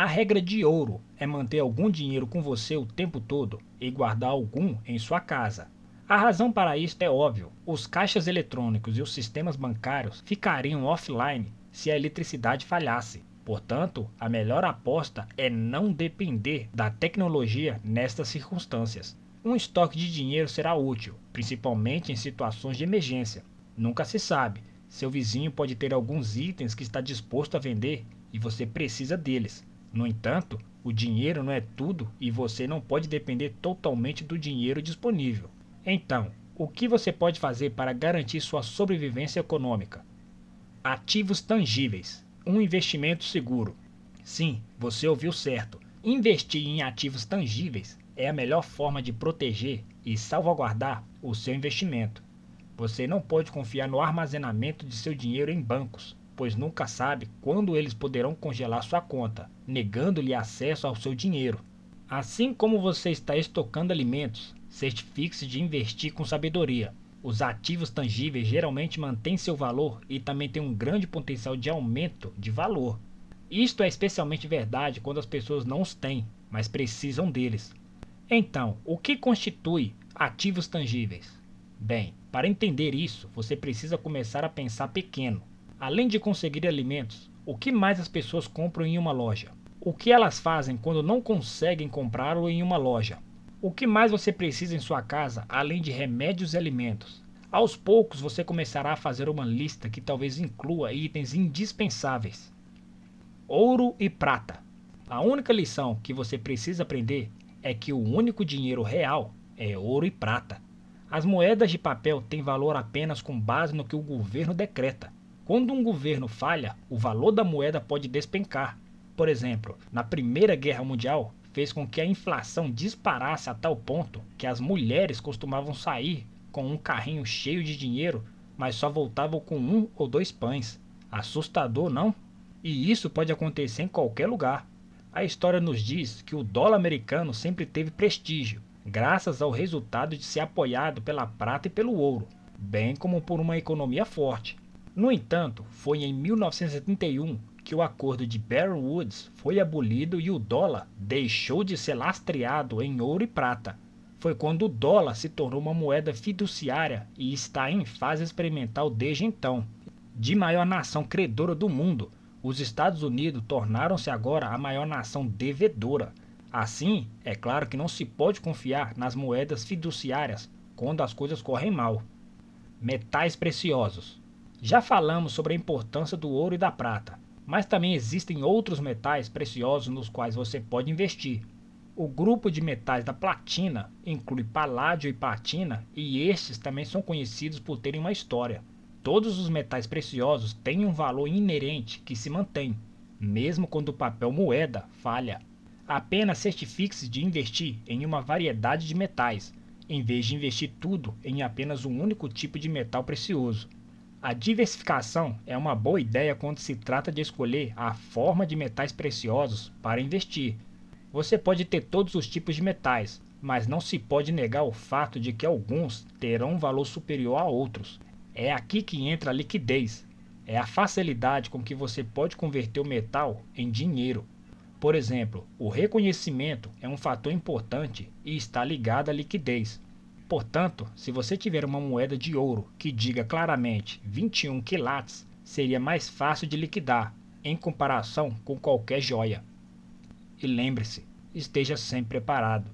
A regra de ouro é manter algum dinheiro com você o tempo todo e guardar algum em sua casa. A razão para isto é óbvio: os caixas eletrônicos e os sistemas bancários ficariam offline se a eletricidade falhasse. Portanto, a melhor aposta é não depender da tecnologia nestas circunstâncias. Um estoque de dinheiro será útil, principalmente em situações de emergência. Nunca se sabe, seu vizinho pode ter alguns itens que está disposto a vender e você precisa deles. No entanto, o dinheiro não é tudo e você não pode depender totalmente do dinheiro disponível. Então, o que você pode fazer para garantir sua sobrevivência econômica? Ativos tangíveis. Um investimento seguro. Sim, você ouviu certo. Investir em ativos tangíveis é a melhor forma de proteger e salvaguardar o seu investimento. Você não pode confiar no armazenamento de seu dinheiro em bancos, pois nunca sabe quando eles poderão congelar sua conta, negando-lhe acesso ao seu dinheiro. Assim como você está estocando alimentos, certifique-se de investir com sabedoria. Os ativos tangíveis geralmente mantêm seu valor e também têm um grande potencial de aumento de valor. Isto é especialmente verdade quando as pessoas não os têm, mas precisam deles. Então, o que constitui ativos tangíveis? Bem, para entender isso, você precisa começar a pensar pequeno. Além de conseguir alimentos, o que mais as pessoas compram em uma loja? O que elas fazem quando não conseguem comprá-lo em uma loja? O que mais você precisa em sua casa além de remédios e alimentos? Aos poucos você começará a fazer uma lista que talvez inclua itens indispensáveis. Ouro e prata. A única lição que você precisa aprender é que o único dinheiro real é ouro e prata. As moedas de papel têm valor apenas com base no que o governo decreta. Quando um governo falha, o valor da moeda pode despencar. Por exemplo, na Primeira Guerra Mundial, fez com que a inflação disparasse a tal ponto que as mulheres costumavam sair com um carrinho cheio de dinheiro, mas só voltavam com um ou dois pães. Assustador, não? E isso pode acontecer em qualquer lugar. A história nos diz que o dólar americano sempre teve prestígio, graças ao resultado de ser apoiado pela prata e pelo ouro, bem como por uma economia forte. No entanto, foi em 1971 que o acordo de Bretton Woods foi abolido e o dólar deixou de ser lastreado em ouro e prata. Foi quando o dólar se tornou uma moeda fiduciária e está em fase experimental desde então. De maior nação credora do mundo, os Estados Unidos tornaram-se agora a maior nação devedora. Assim, é claro que não se pode confiar nas moedas fiduciárias quando as coisas correm mal. Metais preciosos. Já falamos sobre a importância do ouro e da prata, mas também existem outros metais preciosos nos quais você pode investir. O grupo de metais da platina inclui paládio e platina, e estes também são conhecidos por terem uma história. Todos os metais preciosos têm um valor inerente que se mantém, mesmo quando o papel moeda falha. Apenas certifique-se de investir em uma variedade de metais, em vez de investir tudo em apenas um único tipo de metal precioso. A diversificação é uma boa ideia quando se trata de escolher a forma de metais preciosos para investir. Você pode ter todos os tipos de metais, mas não se pode negar o fato de que alguns terão um valor superior a outros. É aqui que entra a liquidez. É a facilidade com que você pode converter o metal em dinheiro. Por exemplo, o reconhecimento é um fator importante e está ligado à liquidez. Portanto, se você tiver uma moeda de ouro que diga claramente 21 quilates, seria mais fácil de liquidar em comparação com qualquer joia. E lembre-se, esteja sempre preparado.